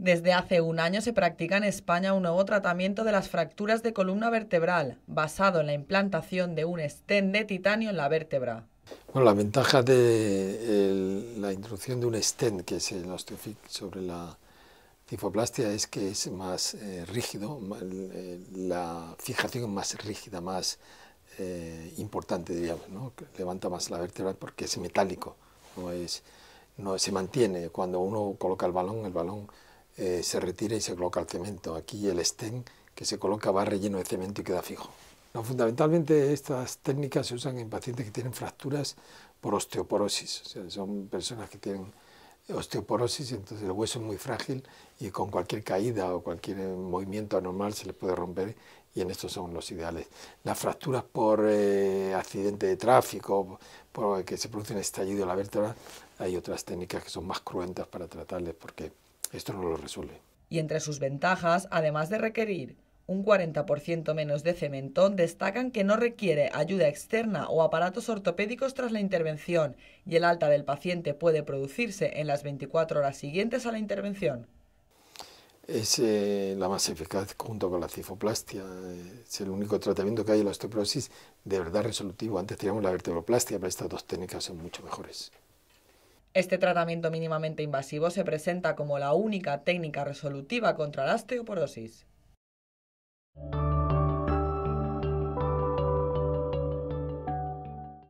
Desde hace un año se practica en España un nuevo tratamiento de las fracturas de columna vertebral, basado en la implantación de un estén de titanio en la vértebra. Bueno, la ventaja de la introducción de un estén, que es el osteofic sobre la cifoplastia, es que es más eh, rígido, la fijación es más rígida, más eh, importante, diríamos, ¿no? levanta más la vértebra porque es metálico, no es, no se mantiene. Cuando uno coloca el balón, el balón eh, se retira y se coloca el cemento. Aquí el estén que se coloca va relleno de cemento y queda fijo. fundamentalmente estas técnicas se usan en pacientes que tienen fracturas por osteoporosis, o sea, son personas que tienen osteoporosis, entonces el hueso es muy frágil y con cualquier caída o cualquier movimiento anormal se les puede romper y en estos son los ideales. Las fracturas por eh, accidente de tráfico, por, por que se produce un estallido de la vértebra, hay otras técnicas que son más cruentas para tratarles porque esto no lo resuelve. Y entre sus ventajas, además de requerir un 40% menos de cemento, destacan que no requiere ayuda externa o aparatos ortopédicos tras la intervención y el alta del paciente puede producirse en las 24 horas siguientes a la intervención. Es eh, la más eficaz junto con la cifoplastia. Es el único tratamiento que hay en la osteoporosis de verdad resolutivo. Antes teníamos la vertebroplastia, pero estas dos técnicas son mucho mejores. Este tratamiento mínimamente invasivo se presenta como la única técnica resolutiva contra la osteoporosis.